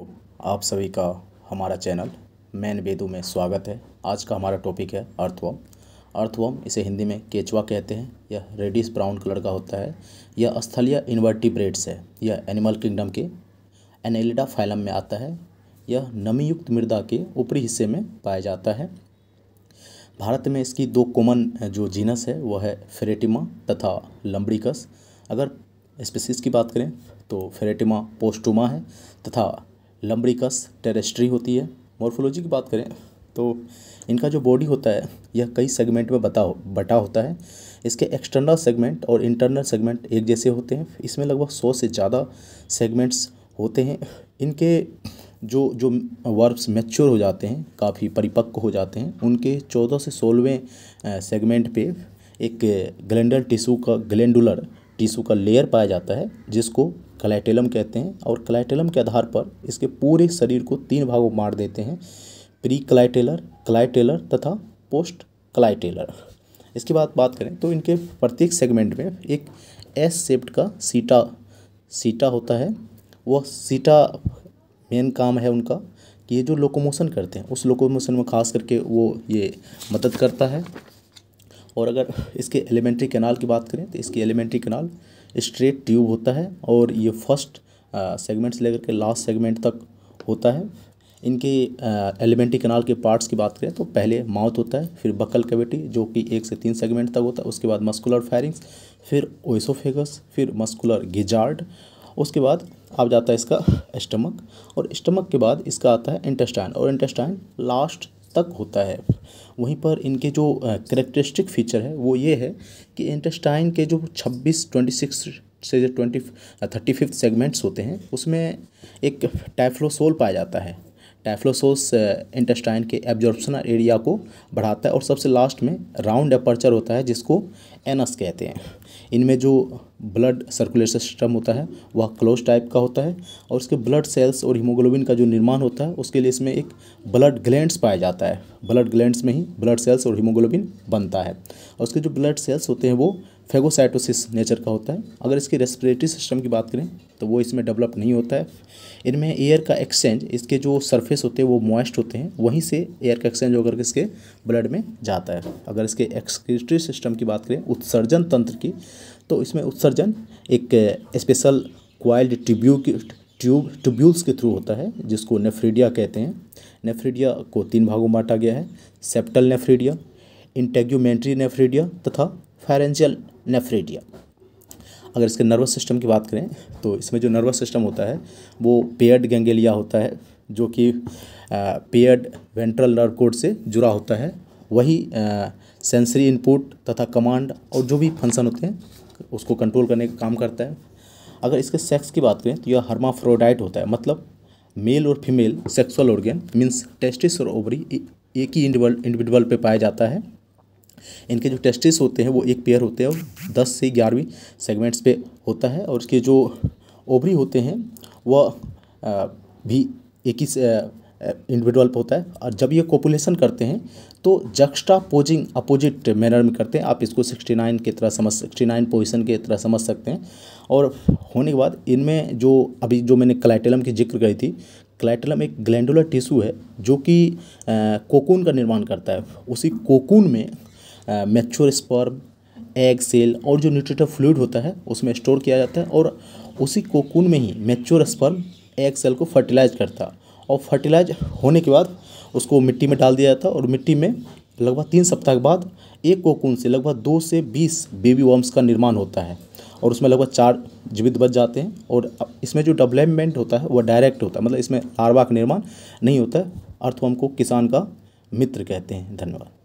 आप सभी का हमारा चैनल मैन बेदू में स्वागत है आज का हमारा टॉपिक है अर्थवम अर्थवम इसे हिंदी में केचवा कहते हैं यह रेडिस ब्राउन कलर का होता है यह स्थलीय इन्वर्टिब्रेट्स है यह एनिमल किंगडम के एनेलिडा फाइलम में आता है यह नमीयुक्त मृदा के ऊपरी हिस्से में पाया जाता है भारत में इसकी दो कॉमन जो जीनस है वह है फेरेटिमा तथा लम्बड़ीकस अगर स्पेसिस की बात करें तो फेरेटिमा पोस्टुमा है तथा लम्ब्रिकस टेरेस्ट्री होती है मॉर्फोलॉजी की बात करें तो इनका जो बॉडी होता है यह कई सेगमेंट में बता बटा होता है इसके एक्सटर्नल सेगमेंट और इंटरनल सेगमेंट एक जैसे होते हैं इसमें लगभग सौ से ज़्यादा सेगमेंट्स होते हैं इनके जो जो वर्ब्स मैच्योर हो जाते हैं काफ़ी परिपक्व हो जाते हैं उनके चौदह से सोलहवें सेगमेंट पे एक ग्लैंडल टिशू का ग्लैंडुलर टिशू का लेयर पाया जाता है जिसको कलेटेलम कहते हैं और कलेटेलम के आधार पर इसके पूरे शरीर को तीन भागों में बांट देते हैं प्री कलाइटेलर क्लाइटेलर तथा पोस्ट क्लाइटेलर इसके बाद बात करें तो इनके प्रत्येक सेगमेंट में एक एस सेप्ट का सीटा सीटा होता है वह सीटा मेन काम है उनका कि ये जो लोकोमोशन करते हैं उस लोकोमोशन में खास करके वो ये मदद करता है और अगर इसके एलिमेंट्री कैनाल की बात करें तो इसकी एलिमेंट्री कैनाल स्ट्रेट ट्यूब होता है और ये फर्स्ट सेगमेंट से लेकर के लास्ट सेगमेंट तक होता है इनके एलिमेंट्री कनाल के पार्ट्स की बात करें तो पहले माउथ होता है फिर बकल कैविटी जो कि एक से तीन सेगमेंट तक होता है उसके बाद मस्कुलर फायरिंग्स फिर ओइसोफेगस फिर मस्कुलर गिजार्ड उसके बाद आप जाता है इसका स्टमक और स्टमक के बाद इसका आता है इंटेस्टाइन और इंटेस्टाइन लास्ट तक होता है वहीं पर इनके जो करेक्टरिस्टिक फीचर है वो ये है कि इंटेस्टाइन के जो छब्बीस ट्वेंटी सिक्स से जो ट्वेंटी थर्टी फिफ्थ सेगमेंट्स होते हैं उसमें एक टाइफ्लोसोल पाया जाता है टाइफ्लोसोस इंटेस्टाइन के एब्जॉर्बन एरिया को बढ़ाता है और सबसे लास्ट में राउंड अपर्चर होता है जिसको एनस कहते हैं इनमें जो ब्लड सर्कुलेशन सिस्टम होता है वह क्लोज टाइप का होता है और उसके ब्लड सेल्स और हीमोग्लोबिन का जो निर्माण होता है उसके लिए इसमें एक ब्लड ग्लैंड्स पाया जाता है ब्लड ग्लैंड्स में ही ब्लड सेल्स और हीमोग्लोबिन बनता है और उसके जो ब्लड सेल्स होते हैं वो फेगोसाइटोसिस नेचर का होता है अगर इसकी रेस्पिरेटरी सिस्टम की बात करें तो वो इसमें डेवलप नहीं होता है इनमें एयर का एक्सचेंज इसके जो सरफेस होते हैं वो मॉइस्ट होते हैं वहीं से एयर का एक्सचेंज होकर के इसके ब्लड में जाता है अगर इसके एक्सक्रीटरी सिस्टम की बात करें उत्सर्जन तंत्र की तो इसमें उत्सर्जन एक स्पेशल क्वाइल्ड ट्यूब्यू की ट्यूब ट्यूब्यूल्स के थ्रू होता है जिसको नेफ्रीडिया कहते हैं नेफ्रीडिया को तीन भागों में बांटा गया है सेप्टल नेफ्रीडिया इंटेग्यूमेंट्री नेफ्रीडिया तथा फेरेंजियल नेफ्रेडिया अगर इसके नर्वस सिस्टम की बात करें तो इसमें जो नर्वस सिस्टम होता है वो पेयर्ड गेंगेलिया होता है जो कि पेयर्ड वेंट्रल नर्व कोड से जुड़ा होता है वही सेंसरी इनपुट तथा कमांड और जो भी फंक्शन होते हैं उसको कंट्रोल करने का काम करता है अगर इसके सेक्स की बात करें तो यह हर्माफ्रोडाइट होता है मतलब मेल और female sexual organ means testis और ओवरी एक ही इंडिविजुअल पे पाया जाता है इनके जो टेस्टिस होते हैं वो एक पेयर होते हैं और दस से ग्यारहवीं सेगमेंट्स पे होता है और इसके जो ओवरी होते हैं वह भी एक ही इंडिविजुअल पर होता है और जब ये कॉपुलेशन करते हैं तो जक्स्टा पोजिंग अपोजिट मैनर में करते हैं आप इसको 69 के तरह समझ 69 पोजिशन के तरह समझ सकते हैं और होने के बाद इनमें जो अभी जो मैंने क्लाइटेलम की जिक्र करी थी क्लाइटेलम एक ग्लैंडुलर टिश्यू है जो कि कोकून का निर्माण करता है उसी कोकून में मैच्योर स्पर्म एग सेल और जो न्यूट्रेटिव फ्लूड होता है उसमें स्टोर किया जाता है और उसी कोकून में ही मैच्योर स्पर्म एग सेल को फर्टिलाइज करता और फर्टिलाइज होने के बाद उसको मिट्टी में डाल दिया जाता और मिट्टी में लगभग तीन सप्ताह के बाद एक कोकून से लगभग दो से बीस बेबी वर्म्स का निर्माण होता है और उसमें लगभग चार जीवित बच जाते हैं और इसमें जो डेवलपमेंट होता है वह डायरेक्ट होता है मतलब इसमें लार्वा का निर्माण नहीं होता है अर्थवर्म को किसान का मित्र कहते हैं धन्यवाद